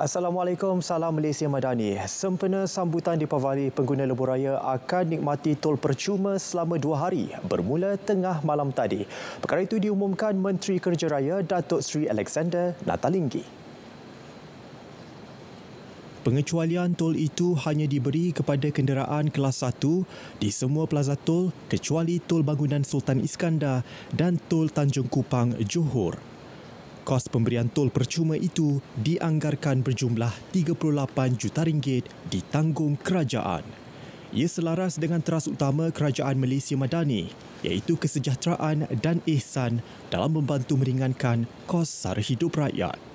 Assalamualaikum, salam Malaysia Madani. Sempena sambutan di Pavali, pengguna lebuh raya akan nikmati tol percuma selama dua hari bermula tengah malam tadi. Perkara itu diumumkan Menteri Kerja Raya Datuk Sri Alexander Natalinggi. Pengecualian tol itu hanya diberi kepada kenderaan kelas 1 di semua plaza tol kecuali tol bangunan Sultan Iskandar dan tol Tanjung Kupang Johor kos pemberian tol percuma itu dianggarkan berjumlah 38 juta ringgit ditanggung kerajaan. Ia selaras dengan teras utama kerajaan Malaysia Madani iaitu kesejahteraan dan ihsan dalam membantu meringankan kos sara hidup rakyat.